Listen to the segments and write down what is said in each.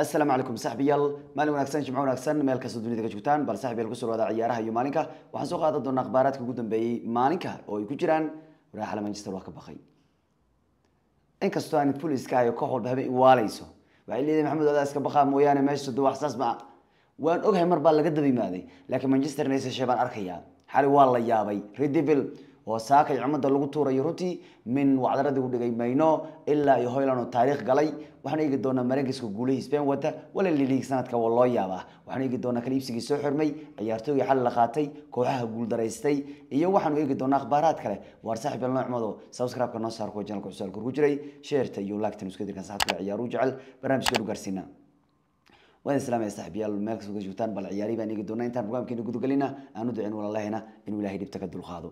asalaamu calaykum saaxiibayaal maalin wanaagsan jimco wanaagsan meel kastoo dunida ka joogtaan bal saaxiibayaal kusoo dhawaada ciyaaraha iyo maalinka waxaan soo qaadan doonaa akhbaaraadka ugu dambeeyey maalinka oo ay ku jiraan waraaxala manchester waa ka baqay inkastoo aan boliska ayo koox walba habeen iwaalayso waxay leedahay maxamed odaas ka baqaa mooyaane meesha soddo wax saas ma waan oghay mar baa laga daba imaaday laakiin manchesternaysa sheebaan arkayaa xali waa la yaabay redevil oo saakay cumada lagu tuurayo runtii min wacdaradii u dhigay mayno ilaa iyo hoyland taariikh galay waxaan eegi doonaa mareykanska guulihii sbain wata wala sanadka waa loo yaabaa waxaan eegi doonaa kal iibsigii soo xirmay ciyaartooygii xali la qaatay kooxaha guuldaraystay iyo waxaanu eegi doonaa akhbaaraad kale waar saaxib yalnoocmado subscribe-ka noo saar kuwa cusaalka horku jiray sheerta iyo laagtan isku dirkan saxad kale ciyaaru jecel barnaamijka ugaarsiina waan islaamaya saaxiibayaal meel kasta uga joogtaan bal ciyaari baan eegi doonaa intaan barnaamijkeena gudagelina aan u walaalahayna inuu ilaahay dhibta ka dulqaado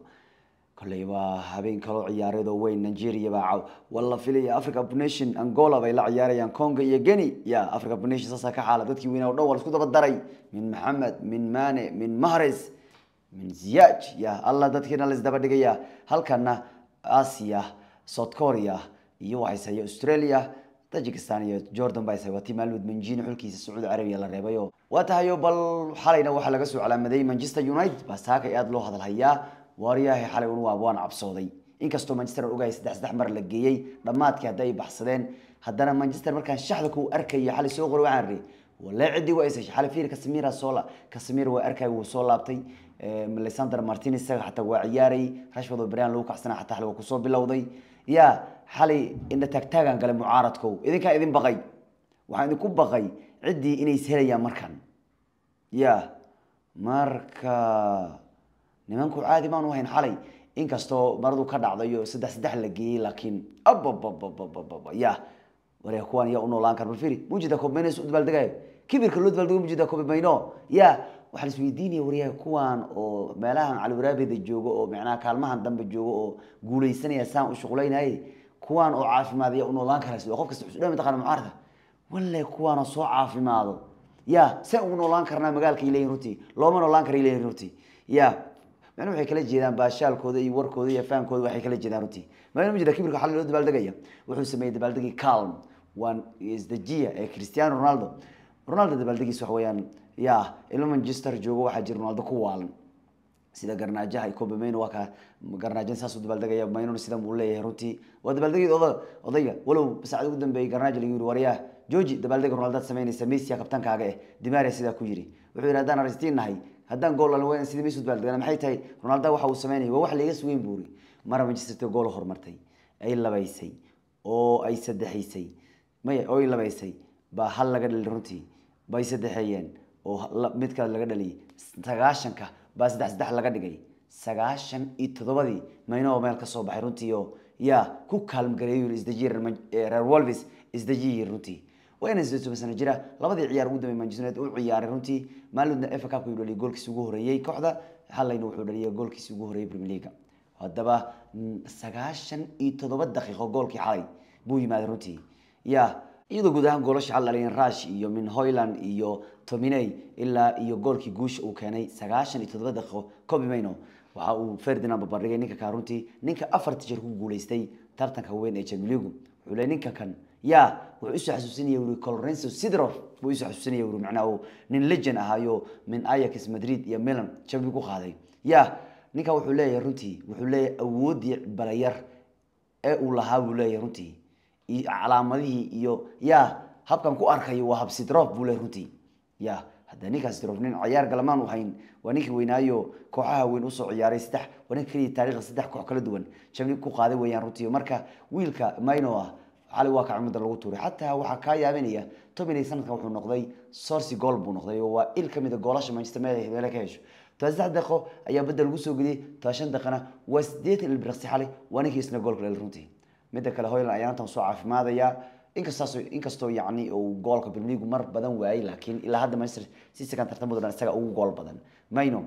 koley waa habeen kaloo ciyaareedoo weyn nigeria baacaw waa la filaya africa nation angola bay la ciyaarayaan congo iyo geni ya africa nation saasaa ka xaala dadkii weynaa o dhan waa laisku daba daray min maxamed min mane min mahres min ziyaaj ya allah dadkiina laisdaba dhigaya halkana asia south korea iyo waxayse australia tajikistan iyo jordan ba waa tii maalud manjini xulkiisa sacuudi carabiya la reebayo waa tahayo bal xalayna waxaa laga soo calaamaday manchester united baa saaka aada loo hadalhayaa waaryahay xalay un waan cabsooday inkastoo manchester ogahay saddex saddex mar la geeyey dhammaadkii hadda baxsadeen haddana manchester markaan shaxda ku arkaya xalay soo qoray waxaan iri wala cidii waa isashay xalay fiir kasimira sola kasimir waa arkay wuu soo laabtay alexander martinez isaga xataa waa ciyaaray rashford oo brian lagu kacsanaa xataa xalay waa kusoo bilowday ya xalay indha taagtaagan galay mucaaradkow idinkaa idin baqay waxaan idinku baqay ciddii inay ishelayaan markan ya marka nimanku caadi baan u hayn xalay inkastoo maradu ka dhacdayo saddex saddex la geeyey laakiin ya waree kuwaan yaa u noolaan kara balfiri mujida koobmaynes u dabaaldegayo kibirka loo dabaaldego mujida koobimayno ya waxaan isweydiinaya waryahay kuwaan oo meelahan caliwaraabeda joogo oo micnaha kaalmahan dambe joogo oo guuleysanaya saan u shuqulaynayay kuwaan oo caafimaad ayaa u noolaan karays waa qof kasta xusudhan mataqana mucaarada walle kuwaanoo soo caafimaado ya see ugu noolaan karnaa magaalka ay leeyihin looma noolaan kara ay leeyihin ya man waxay kala jeedaan baashaalkooda iyo warkooda iyo fahankooda waxay kala jeedaan runtii maadaama jira kibirka waxaa loo dabaaldegaya wuxuu sameeyey dabaaldegii calm waan isdajiya ee cristiano ronaldo ronaldo dabaaldegiis waxa weeyaan ya ilmo manchester joogo waxaa jira ronaldo ku waalan sida garnaajaha cobemayno waa ka garnaajan saasuu dabaaldegaya maynona sidan buu leeyahay runtii waa dabaaldegeed oda odayga walow saacad ugu dambeeyey garnaaja lagu yiri waryaah jooji dabaaldega ronaldaad samaynaysa messi kabtankaaga eh dimaria sidaa ku yiri wuxuu yidhi haddaan argentiin nahay haddaan gool ala sida mesud baaldegan maxay tahay ronaldo waxa uu sameynaya waa wax laiga sugeyn buuri mara manchester gool horumartay ay labaysay oo ay saddexaysay maya oo ay labaysay baa hal laga dhali runtii bay saddexeeyeen oo mid kale laga dhaliyay sagaashanka baa saddex saddex laga dhigay sagaashan iyo toddobadii maynoo meel ka soo baxay runtii oo yaa ku kaalmgareeyuu isdejiyey reer eh, wolvis isdejiyey runtii waa jira labadii ciyaar ugu dambe manchester united u ciyaaray runtii maalinna fa cup ayuu dhaliyay goolkiisa ugu horeeyey kooxda halayna wuxuu dhaliyay goolkiisa ugu horeeyey premier league haddaba mm, sagaashan iyo toddoba daqiiqo goolkii xalay buu yimaaday runtii ya iyadoo guud ahaan goolasha xal rush iyo min hoyland iyo tominey ilaa iyo goolkii guusha uu keenay sagaashan iyo toddoba daqiiqo cobi mayno waxa uu ferdinand babardhigay ninka kaa runtii ninka afarta jeer ku guulaystay tartanka weyn ee champions wuxuu leeyay ninka kan ya wuxuu isu xasuusinaya wuri colrenso sidrof buu isu xasuusinaya wuri macnaha uu nin legend ahaayo min ayax madrid iyo milan jabi ku qaaday ya ninka wuxuu leeyahay runtii wuxuu leeyahay awooddii balayar ee uu lahaa buu leeyahay runtii calaamadihii iyo ya habkan ku arkayo waa hab sidrof buu leeyahay runtii ya hadda ninkaas sidrof nin ciyaar galamaan u hayn waa ninkii weynaayo kooxaha weyn usoo ciyaaray saddex waa nin keliya taariikhda saddex koox kala duwan jabi ku qaaday weeyaan runtii marka wiilka mino ah cali waa ka cumada lagu tuuray xataa waxaa kaa yaabinaya tobinay sanadkan wuxuu noqday sorsi gool buu noqday oo waa il kamid a ah goolasha manchester mel hibeele ka hesho toban saddex daqo ayaa badda lagu soo geliyey toban shan daqana waa sideetan ilbiraqsi xalay waa ninkii isna goolka dhali runtii midda kale hoyland ayaa intan soo caafimaadaya inkastaas inkastoo yacni uu goolka primeligu mar badan waayey laakiin ilaa hadda manchester sisakan tartamadu dhan isaga ugu gool badan mayno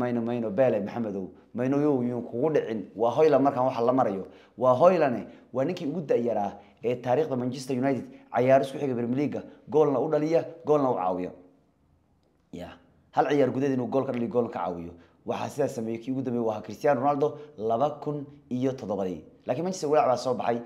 mayno mayno bele maxamedow mayno yow yuun kugu dhicin waa hoyland markaan waxa la marayo waa hoylane waa ninkii ugu da-yaraa ee taariikhda manchester united cayaar isku xiga bermeliga goolna u dhaliya goolna u caawiya ya hal ciyaar gudaheed inuu gool ka dhaliyo goolna ka caawiyo waxaa sidaas sameeyey kii ugu dambeeyey waa cristiano ronaldo laba kun iyo toddobadii laakiin manchester walaac baa soo baxay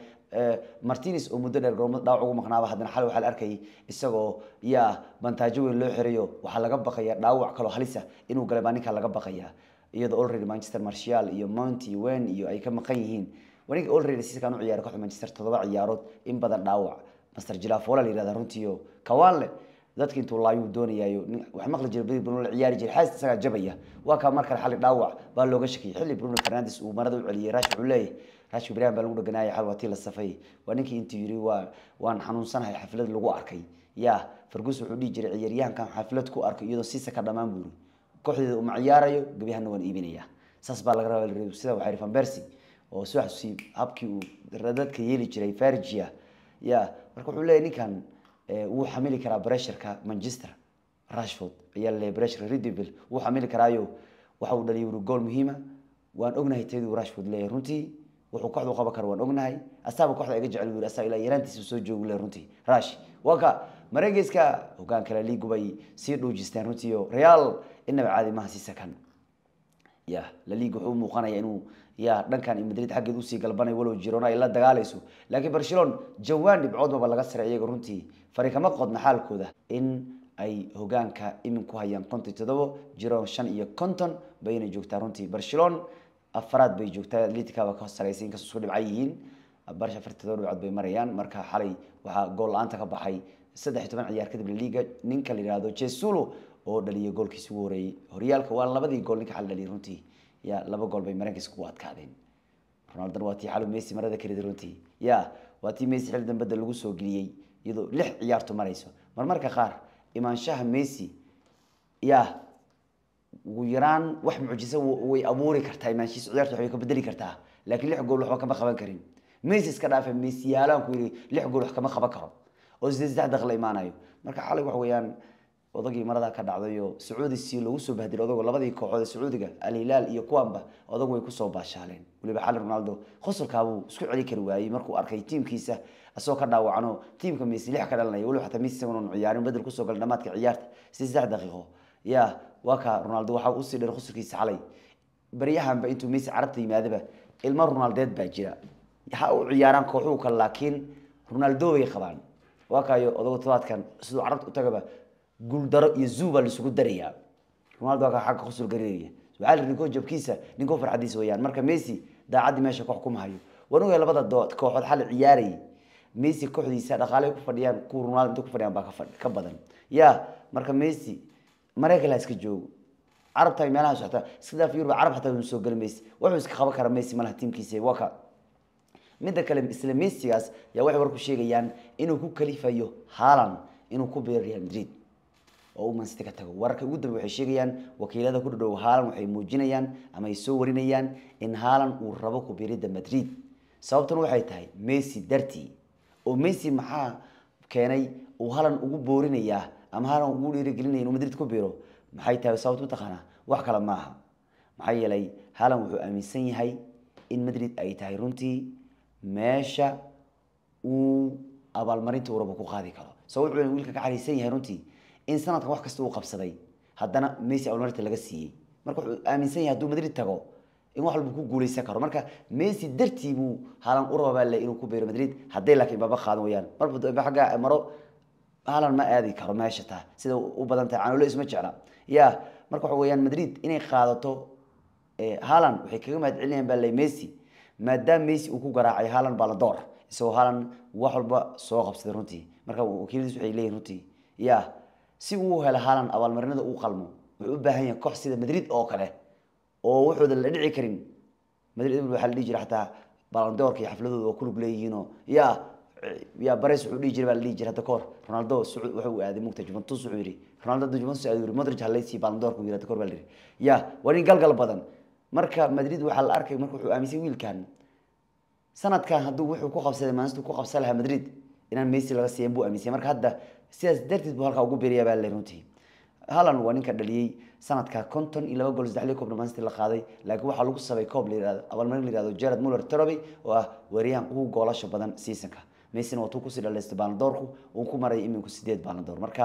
martines oo muddo dheer garoomada dhaawac ugu maqnaaba haddana xal waxaa la arkayay isagoo yaa bantaajo weyn loo xirayo waxaa laga baqayaa dhaawac kaloo halisa inuu galay baa ninkaa laga baqayaa iyadoo already manchester martial iyo monty wen iyo ay ka maqan yihiin waniga already siiskan u ciyaar kooxda Manchester todoba ciyaarood in badan dhaawac Master Jilafola la yiraahdo runtiyo kawaale dadka intuu laayu doonayayo wax maqla jiray Bruno la ciyaari jiray xaas isaga jabaya waa ka markan xal dhaawac baa looga shakiyay xilli Bruno Fernandes uu marada u celiyay Rashid Ulay Rashid Ibrahim baa lagu dhaganaayay xal watii la safay waa ninkii intuu yiri waa waan xanuunsanahay xaflad lagu arkay ya Ferguson wuxuu dhigi jiray ciyaaryahankan xaflad ku arkay iyadoo siisa ka dhamaan buuri kooxdeeda uu ciyaarayo gabyahan waan iibinaya saas baa laga rabaa sida waxa Van Persie oo soo habkii uu dadka yeeli jiray fargia ya marka wuxuu leeyahy ninkan eh, wuu xamili karaa bresherka manchester rashford ayaa laleeyahy bresher ridivil wuu xamili karaayo waxa uu dhaliya wuri gool muhiima waan ognahay tayaduu rashford leeyahy runtii wuxuu kooxda u qaban waan ognahay asaaba kooxda iga jecel wuri asaa ilaa yaraantiisa soo joogu leeyahy runtii rash waa ka marengeyska hoggaan kale liigu bay sii dhuujisteen runtii oo real inaba caadi maha si sakan ya laliga wuxuu umuuqanaya inuu ya dhankan madrid xaggeed usii galbanay walow girona ay la dagaalayso laakiin barcelon jawaan dhibcood laga saray iyaga runtii fari kama qodna xaalkooda in ay hogaanka imin ku hayaan konton iyo toddobo giron shan iyo konton bayna joogtaa runtii barcelon afaraad bay joogtaa litikaba ka saraysa inkastoo isku dhibcan yihiin barsh afarti dhibcood bay marayaan marka xalay waxaa gool la-aanta ka baxay saddex iyo toban ciyaar kadib laliga ninka la yidhaahdo jesulo oo dhaliya goolkiis ugu horeeyey horyaalka waa labadii gool ninka xal dhaliyay runtii ya laba gool bay maraykankiis kugu adkaadeen ronaldo waa tii xalu messi marada kelida runtii ya waa tii messi xil dambeda lagu soo geliyey iyadoo lix ciyaartu marayso marmarka qaar imaanshaha messi ya ugu yaraan wax mucjiso way abuuri kartaa imaanshihiisa ciyaarta waxbay ka bedeli kartaa laakiin lix gool waxba kama qaban karin messi iska dhaafe messiyaalaan ku yidhi lix gool wax kama qaban karo oo sidee saddex daq imaanayo marka xalay wax weeyaan odagii marada ka dhacdayo sacuudi si loogu soo bahdira odagoo labadii kooxood sacuudiga alhilaal iyo kuwaanba odagu way kusoo baashaaleen weliba xalin ronaldo qosolkaabuu isku celi kari waayey markuu arkay tiimkiisa asagoo ka dhaawacanoo tiimka messi lix ka dhalanaya weliba xataa messi isagoon ciyaarin bedel kusoo gala dhamaadka ciyaarta saddex daqiiqo yaa waa ronaldo waxa usii dheer qosolkiisa xalay baryahanba intuu messi carabta yimaadaba ilmo ronaldeed baa jira ha u ciyaaraan kooxuhu kale laakiin ronaldo bay qabaan waa kaayo odago siduu carabta u tagaba guldaro iyo zuu baa laisugu darayaa ronaldo ka xagga khusul gareeraya sucaali ninkoo jabkiisa ninkoo farxadiisa weyaan marka messi daacaddi meesha koox kuma hayo wanugay labada dood kooxood xali ciyaarayay messi kooxdiisa dhaqaalahay ku fadhiyaan kuwa ronaldo intay ku fadhiyaan baa ka badan ya marka messi maraykanla iska joogo carabta meelaha socota iska yurub carab xataa soo geli mayse wuxuu iska qaban kara messi malaha tiimkiisa waa midda kale isla messigaas yaa waxay warku sheegayaan inuu ku kalifayo haalan inuu ku biiro real madrid oo u mansitika tago wararka ugu dambe waxay sheegayaan wakiilada ku dhadhow haalan waxay muujinayaan ama ay soo warinayaan in haalan uu rabo ku biirida madrid sababtan waxay tahay messi dartii oo messi maxaa keenay uu haalan ugu boorinayaa ama haalan ugu dhiirigelinaya inuu madrid ku biiro maxay tahay sababta mataqaanaa wax kale maaha maxaa yeelay haalan wuxuu aaminsan yahay in madrid ay tahay runtii meesha uu abaalmarinta uraba ku qaadi karo sabab wuxuu wiilka ka xariisan yahay runtii in sanadkan wax kasta uu qabsaday haddana messi almarta laga siiyey marka wuxuu aaminsan yahay hadduu madrid tago in wax walba ku guuleysan karo marka messi dartii buu haalan u rabaa le inuu ku beero madrid hadday laakiin baba qaadan wayaan marba maro haalan ma aadi karo meesha taa sida u badan tahay canolo isma jecla ya marka waxa weyaan madrid inay qaadato haalan waxay kaga mahad celinayaan baa le messi maadaama messi uu ku garaacay haalan baaladoor isagoo haalan wax walba soo qabsaday runtii marka wakiiladiis waxay leeyihin runtii ya si uu helo halan abaalmarinada uu qalmo wuxuu u baahan yahay koox sida madrid oo kale oo wuxuudan la dhici karin madrid waxaa la dhihi jira xataa balandoorka iyo xafladooda oo ku leeyihiinoo ya ya bares wuxuu dhihi jiray baa la dhihi jiray hadda kahor ronaldo wuxuu aaday mugta juventus wuxuu yidhi ronaldo hadda juventus aadu yidhi modric halaysii balandoorka uu yidhi hadda kahor baa la yidhi ya waa nin galgal badan marka madrid waxaa la arkay marka wuxuu aaminsay wiilkan sanadkan hadduu wuxuu ku qabsaday maansitu ku qabsan lahaa madrid inaan messi laga siiyan buu aaminsay marka hadda sidaas darteed bu halkaa ugu beriya baa le runtii hallan waa ninka dhaliyey sanadka konton iyo laba gool saddex liyo koob mansit la qaaday laakiin waxaa lagu sabay koob layirahdo abaalmarin layirahdo gerard muller toroby oo ah weeryahan ugu goolasha badan seasonka mason waa kusii dhalaystay baaladoorku uu ku maray iminku sideed baaladoor marka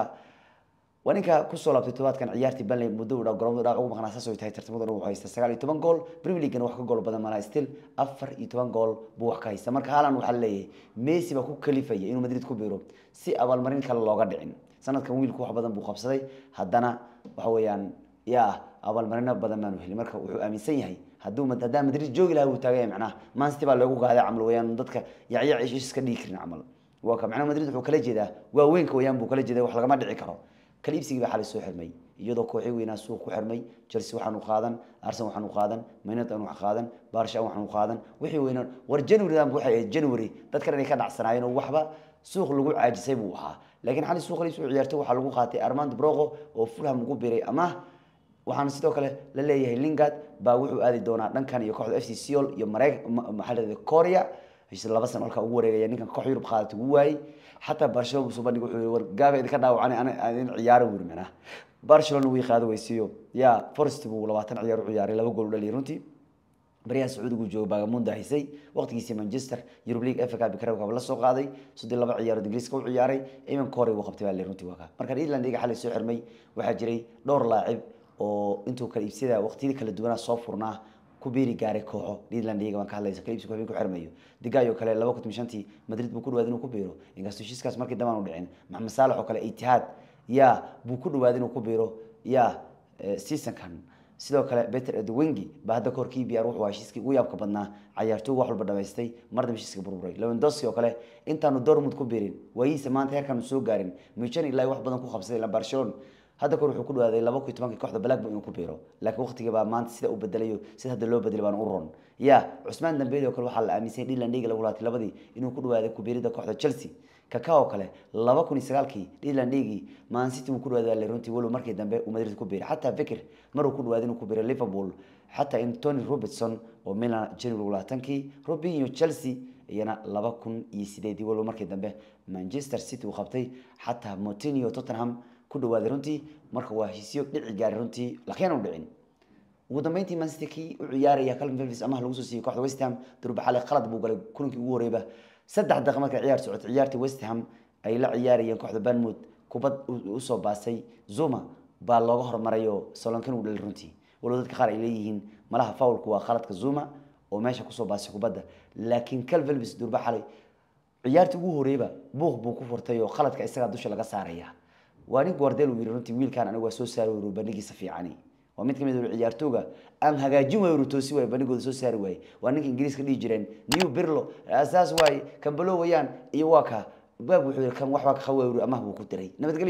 waa ninka kusoo laabtay todobaadkan ciyaartii banley muddo u dha garoomada dhaaq ugu maqnaa saasoo tahay tartamada dhan wuxuu sagaal iyo toban gool premier leaguena wax ka gool badan malaha still afar iyo toban gool buu wax ka haystaa marka haalan waxaa leeyahay messi baa ku kalifaya inuu madrid ku biiro si abaalmarin kale looga dhicin sanadkan wiilku wax badan buu qabsaday haddana waxa weeyaan yaa abaalmarino badan baanu helin marka wuxuu aaminsan yahay hadduu haddaan madrid joogi lahaa wuu taagaya macnaha mancity baa loogu gaaday camal weyaan dadka yacyac iska dhigi karin camal waa ka macnaha madrid wuxuu kala jeedaa waaweynka weyaan buu kala jeedaa wax lagama dhici karo kaliibsigii baa xalay soo xirmay iyadoo kooxii weynaa suuq ku xirmay chelsea waxaan qaadan arsen waxaan qaadan maynad aan qaadan barsha waxaan qaadan wixii weynaa war january waxay ahayd january dad kale inay ka dhacsanaayeen oo waxba suuq lagu caajisay buu ahaa laakiin xalay suuq kale soo ciyaartay waxaa lagu qaatay armand broqo oo fulham ugu biray amaah waxaana sidoo kale la leeyahay lingard baa wuxuu aadi doonaa dhankan iyo kooxda f c siol iyo mareeg maxaa korea heshiis laba sano halkaa ugu wareegaya ninkan koox yurub qaadata ugu waayey xataa barcelona kusoo bandhig wuxuu war gaaba idinka dhaawacana idin ciyaara wuri manaa barcelona wii qaada weysiiyo ya forest buu labaatan ciyaar u ciyaaray laba gool u dhaliyay runtii baryaha sacuudigu jooga bagamuun daahisay waqtigiisii manchester yurub league f cup kareebkaaba la soo qaaday sodii laba ciyaarood ingiriiska u ciyaaray iminka hore wuu qabtay baa le runtii waa markaan ireland iga xalay soo xirmay waxaa jiray dhowr laacib oo intuu kala iibsada waqtiyada kala duwanaa soo furnaa ku biiri gaaray kooxo Netherland iyaga ka hadlaysa kaliis ku ku xirmayo digaayo kale 2005tii Madrid buu ku dhawaad inuu ku biiro inkastoo heshiiskaas markii dambaan u dhicin Maxamed Saalax oo kale Etihad ya buu ku dhawaad inuu ku biiro ya eh, seasonkan sidoo kale Peter Edwengi baa hadda korkii biyar wuxuu heshiiskii ugu yaabka badnaa cayaartooy wax walba dhameystay marna heshiiska burburay Lewandowski oo kale intaanu Dortmund ku biirin waayiisa maanta heerkan soo gaarin Michan ilaa wax badan ku qabsaday la Barcelona hadda kun wuxuu ku dhawaaday laba kun tobankii kooxda blackburn inuu ku biiro laakiin waqtigibaa maanta sida uu bedelayo sida hadda loo bedelay baan u ron ya cusmaan dambeyli oo kale waxaa la aaminsan dhiland dhiga lagu laatay labadii inuu ku dhawaaday ku kooxda chelsea kaka oo kale laba kun iyo sagaalkii dhiland dhigii man uu ku dhawaaday alle runtii walow markii dambe uu madrid ku biiray xataa fikir mar ku dhawaaday inuu ku biiro liverpool xataa in tony robertson oo milan january labaatankii robinho chelsea iyana laba kun iyo sideedii walow markii dambe manchester city uu qabtay xataa motinio tottenham ku dhawaaday runtii marka waa hesyo dhici gaara runtii lakyan u dhicin ugu dambeyntii manchester u ciyaaraya calvin phillips amaha lagu soo siiyey kooxda west durbaxale qalad buu galay kulankii ugu horeyba saddex daqiiqo marka ciyaar socota ciyaarta west ay la ciyaarayeen kooxda banmouth kubad usoo baasay zuma baa looga hormarayo solonkan uu dhalay runtii walow dadka qaar ay leeyihiin malaha foulku waa khaladka zuma oo meesha kusoo baasay kubadda laakiin calvin durbaxale ciyaartii ugu horeyba buuq buu ku furtay oo khaladka isagaa dusha laga saaraya waa nin guardel uu yiri runtii wiilkan anigu waa soo saari wayo banigiisa fiicani waa mid kamid ah ciyaartooyga aan hagaajin waayo toosi waayo banigooda soo saari waaye waa ninka ingiriiska dhihi jireen new birlo asaas waaye kambalo wayaan iyo waa ka baag wuxuu yiri kan wax waa ka xawaa ama buu ku diray nabadgelyo